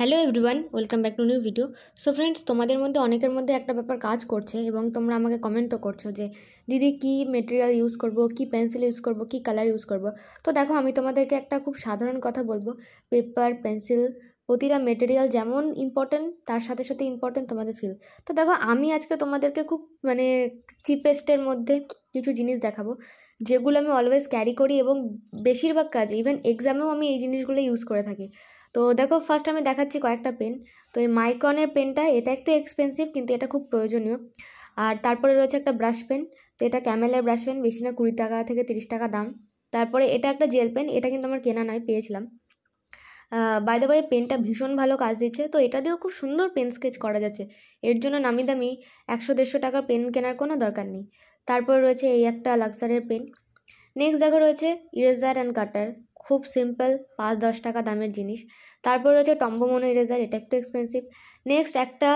hello everyone welcome back to new video so friends তোমাদের মধ্যে অনেকের মধ্যে একটা ব্যাপার কাজ করছে এবং তোমরা আমাকে কমেন্টও করছো যে দিদি কি মেটেরিয়াল ইউজ করব কি পেন্সিল ইউজ করব কি কালার ইউজ করব তো দেখো আমি তোমাদেরকে একটা খুব সাধারণ কথা বলবো পেপার পেন্সিল প্রতিটা মেটেরিয়াল যেমন ইম্পর্টেন্ট তার সাথে সাথে ইম্পর্টেন্ট তোমাদের স্কিল তো দেখো আমি আজকে তোমাদেরকে খুব মানে চিপেস্টের মধ্যে কিছু জিনিস দেখাবো যেগুলো আমি অলওয়েজ ক্যারি করি এবং বেশিরভাগ কাজে ইভেন এক্সামেও আমি এই জিনিসগুলো ইউজ করে থাকি তো দেখো ফার্স্ট আমি দেখাচ্ছি কয়েকটা পেন তো এই মাইক্রনের পেনটা এটা একটু এক্সপেন্সিভ কিন্তু এটা খুব প্রয়োজনীয় আর তারপরে রয়েছে একটা ব্রাশ পেন তো এটা ক্যামেলের ব্রাশ পেন বেশি না কুড়ি টাকা থেকে তিরিশ টাকা দাম তারপরে এটা একটা জেল পেন এটা কিন্তু আমার কেনা নয় পেয়েছিলাম বাই দ্য বাই পেনটা ভীষণ ভালো কাজ দিচ্ছে তো এটা দিয়েও খুব সুন্দর পেন স্কেচ করা যাচ্ছে এর জন্য নামি দামি একশো দেড়শো টাকার পেন কেনার কোনো দরকার নেই তারপরে রয়েছে এই একটা লাক্সারের পেন নেক্সট দেখা রয়েছে ইরেজার অ্যান্ড কাটার খুব সিম্পল পাঁচ দশ টাকা দামের জিনিস তারপর রয়েছে টম্বো মোনো ইরেজার এটা একটু এক্সপেন্সিভ নেক্সট একটা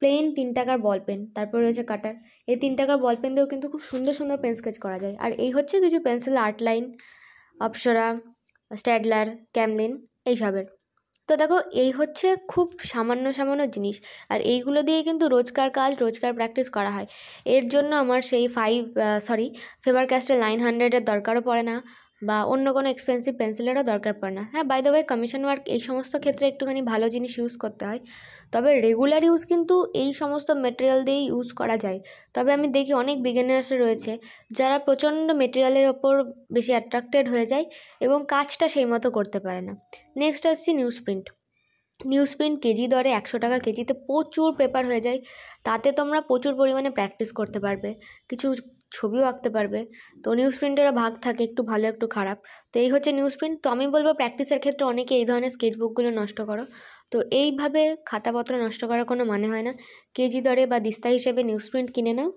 প্লেন তিন টাকার বল পেন তারপর রয়েছে কাটার এই তিন টাকার বল পেন দিয়েও কিন্তু খুব সুন্দর সুন্দর পেন স্কেচ করা যায় আর এই হচ্ছে কিছু pencil art line Apsara Staedtler Camlin এইসবের তো দেখো এই হচ্ছে খুব সামান্য সামান্য জিনিস আর এইগুলো দিয়ে কিন্তু রোজকার কাজ রোজকার প্র্যাকটিস করা হয় এর জন্য আমার সেই ফাইভ সরি ফেভার ক্যাস্টের নাইন হান্ড্রেডের দরকারও পড়ে না বা অন্য কোনো এক্সপেন্সিভ পেন্সিলেরও দরকার পড়ে না হ্যাঁ by the way commission work এই সমস্ত ক্ষেত্রে একটুখানি ভালো জিনিস ইউজ করতে হয় তবে রেগুলার ইউজ কিন্তু এই সমস্ত মেটেরিয়াল দিয়েই ইউজ করা যায় তবে আমি দেখি অনেক বিগেনার্সে রয়েছে যারা প্রচণ্ড মেটেরিয়ালের ওপর বেশি অ্যাট্রাক্টেড হয়ে যায় এবং কাজটা সেই মতো করতে পারে না নেক্সট আসছি news print news print kg দরে একশো টাকা কেজিতে প্রচুর পেপার হয়ে যায় তাতে তোমরা প্রচুর পরিমাণে প্র্যাকটিস করতে পারবে কিছু ছবিও আঁকতে পারবে তো নিউজ প্রিন্টেরও ভাগ থাকে একটু ভালো একটু খারাপ তো এই হচ্ছে নিউজ প্রিন্ট তো আমি বলবো প্র্যাকটিসের ক্ষেত্রে অনেকে এই ধরনের স্কেচবুকগুলো নষ্ট করো তো এইভাবে খাতাপত্র নষ্ট করার কোনো মানে হয় না কেজি দরে বা দিস্তা হিসেবে নিউজ প্রিন্ট কিনে নাও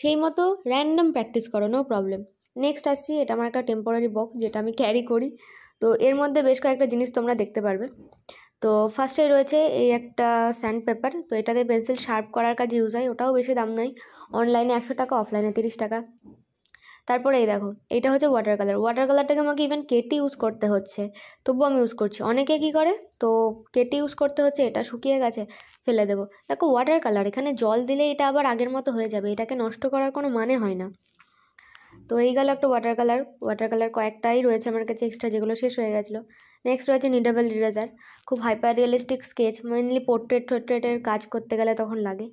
সেই মতো র্যান্ডম প্র্যাকটিস করো নো প্রবলেম নেক্সট আসছি এটা আমার একটা টেম্পোরারি বক যেটা আমি ক্যারি করি তো এর মধ্যে বেশ কয়েকটা জিনিস তোমরা দেখতে পারবে তো ফার্স্টে রয়েছে এই একটা স্যান্ড পেপার তো এটাতে পেন্সিল শার্প করার কাজ ইউজ হয় ওটাও বেশি দাম নয় অনলাইনে একশো টাকা অফলাইনে তিরিশ টাকা তারপরে এই দেখো এটা হচ্ছে ওয়াটার কালার ওয়াটার কালারটাকে আমাকে ইভেন কেটে ইউজ করতে হচ্ছে তবুও আমি ইউজ করছি অনেকে কি করে তো কেটে ইউজ করতে হচ্ছে এটা শুকিয়ে গেছে ফেলে দেবো দেখো ওয়াটার কালার এখানে জল দিলে এটা আবার আগের মতো হয়ে যাবে এটাকে নষ্ট করার কোনো মানে হয় না তো এই গেল একটা ওয়াটার কালার ওয়াটার কালার কয়েকটাই রয়েছে আমার কাছে এক্সট্রা যেগুলো শেষ হয়ে গেছিলো নেক্সট রয়েছে নিডাবল ইরেজার খুব hyper realistic sketch mainly portrait টোর্ট্রেটের কাজ করতে গেলে তখন লাগে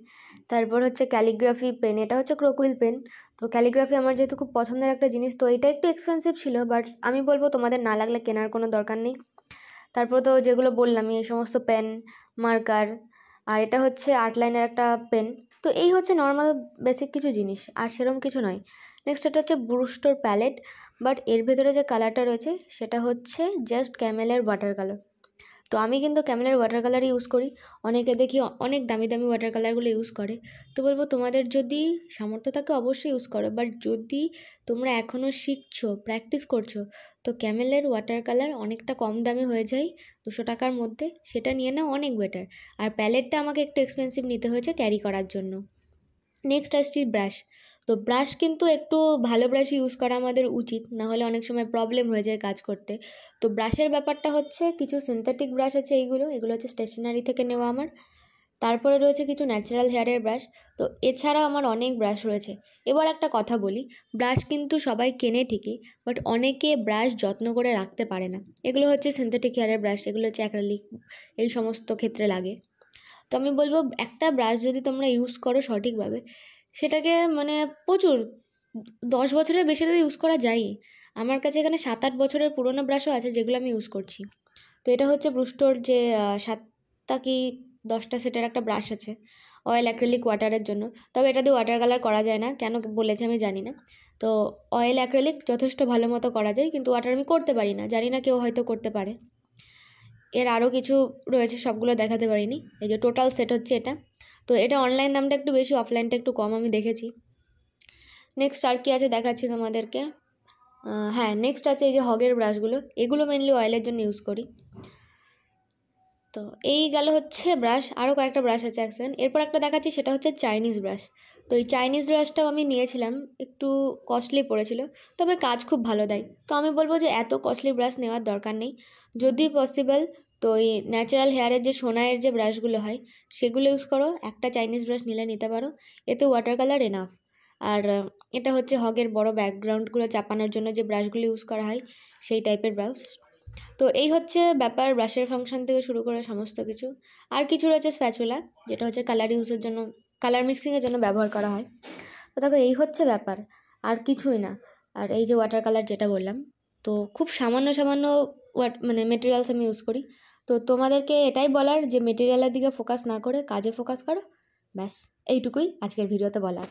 তারপর হচ্ছে ক্যালিগ্রাফি পেন এটা হচ্ছে ক্রোকুইল পেন তো ক্যালিগ্রাফি আমার যেহেতু খুব পছন্দের একটা জিনিস তো এটা একটু এক্সপেন্সিভ ছিল বাট আমি বলবো তোমাদের না লাগলে কেনার কোনো দরকার নেই তারপর তো যেগুলো বললাম এই সমস্ত পেন মার্কার আর এটা হচ্ছে আর্ট লাইনের একটা পেন তো এই হচ্ছে নর্মাল বেসিক কিছু জিনিস আর সেরম কিছু নয় নেক্সট এটা হচ্ছে ব্রুস্টোর প্যালেট বাট এর ভেতরে যে কালারটা রয়েছে সেটা হচ্ছে জাস্ট ক্যামেলের ওয়াটার কালার তো আমি কিন্তু ক্যামেলের ওয়াটার কালার ইউজ করি অনেকে দেখি অনেক দামি দামি ওয়াটার কালারগুলো ইউজ করে তো বলবো তোমাদের যদি সামর্থ্য থাকে অবশ্যই ইউজ করো বাট যদি তোমরা এখনও শিখছো প্র্যাকটিস করছো তো ক্যামেলের ওয়াটার কালার অনেকটা কম দামে হয়ে যায় দুশো টাকার মধ্যে সেটা নিয়ে না অনেক বেটার আর প্যালেটটা আমাকে একটু এক্সপেন্সিভ নিতে হয়েছে ক্যারি করার জন্য নেক্সট আসছি ব্রাশ তো ব্রাশ কিন্তু একটু ভালো ব্রাশই ইউজ করা আমাদের উচিত না হলে অনেক সময় প্রবলেম হয়ে যায় কাজ করতে তো ব্রাশের ব্যাপারটা হচ্ছে কিছু সিনথেটিক ব্রাশ আছে এইগুলো এগুলো হচ্ছে স্টেশনারি থেকে নেওয়া আমার তারপরে রয়েছে কিছু ন্যাচারাল হেয়ারের ব্রাশ তো এছাড়া আমার অনেক ব্রাশ রয়েছে এবার একটা কথা বলি ব্রাশ কিন্তু সবাই কেনে ঠিকই বাট অনেকে ব্রাশ যত্ন করে রাখতে পারে না এগুলো হচ্ছে সিনথেটিক হেয়ারের ব্রাশ এগুলো হচ্ছে অ্যাক্রালিক এই সমস্ত ক্ষেত্রে লাগে তো আমি বলবো একটা ব্রাশ যদি তোমরা ইউজ করো সঠিকভাবে সেটাকে মানে প্রচুর দশ বছরের বেশি তো ইউজ করা যায়ই আমার কাছে এখানে সাত আট বছরের পুরোনো ব্রাশও আছে যেগুলো আমি ইউজ করছি তো এটা হচ্ছে ব্রুস্টোর যে সাতটা কি দশটা সেটের একটা ব্রাশ আছে অয়েল অ্যাক্রেলিক ওয়াটারের জন্য তবে এটা দিয়ে ওয়াটার কালার করা যায় না কেন বলেছে আমি জানি না তো অয়েল অ্যাক্রেলিক যথেষ্ট ভালো মতো করা যায় কিন্তু ওয়াটার আমি করতে পারি না জানি না কেউ হয়তো করতে পারে এর আরও কিছু রয়েছে সবগুলো দেখাতে পারিনি এই যে টোটাল সেট হচ্ছে এটা তো এটা অনলাইন দামটা একটু বেশি অফলাইনটা একটু কম আমি দেখেছি নেক্সট আর কি আছে দেখাচ্ছি তোমাদেরকে হ্যাঁ নেক্সট আছে এই যে হগের ব্রাশগুলো এগুলো মেনলি অয়েলের জন্য ইউজ করি তো এই গেল হচ্ছে ব্রাশ আরও কয়েকটা ব্রাশ আছে অ্যাকশন এরপর একটা দেখাচ্ছি সেটা হচ্ছে চাইনিজ ব্রাশ তো এই চাইনিজ ব্রাশটাও আমি নিয়েছিলাম একটু কস্টলি পড়েছিল তবে কাজ খুব ভালো দেয় তো আমি বলবো যে এত কস্টলি ব্রাশ নেওয়ার দরকার নেই যদি পসিবল তো এই ন্যাচারাল হেয়ারের যে সোনায়ের যে ব্রাশগুলো হয় সেগুলো ইউজ করো একটা চাইনিজ ব্রাশ নিলে নিতে পারো এতে ওয়াটার কালার এনাফ আর এটা হচ্ছে হগের বড় ব্যাকগ্রাউন্ডগুলো চাপানোর জন্য যে ব্রাশগুলো ইউজ করা হয় সেই টাইপের ব্রাশ তো এই হচ্ছে ব্যাপার ব্রাশের ফাংশন থেকে শুরু করে সমস্ত কিছু আর কিছু রয়েছে স্প্যাচুলা যেটা হচ্ছে কালার ইউজের জন্য কালার মিক্সিংয়ের জন্য ব্যবহার করা হয় তো দেখো এই হচ্ছে ব্যাপার আর কিছুই না আর এই যে ওয়াটার কালার যেটা বললাম তো খুব সামান্য সামান্য ওয়াট মানে মেটেরিয়ালস আমি ইউজ করি তো তোমাদেরকে এটাই বলার যে মেটেরিয়ালের দিকে ফোকাস না করে কাজে ফোকাস করো ব্যাস এইটুকুই আজকের ভিডিওতে বলার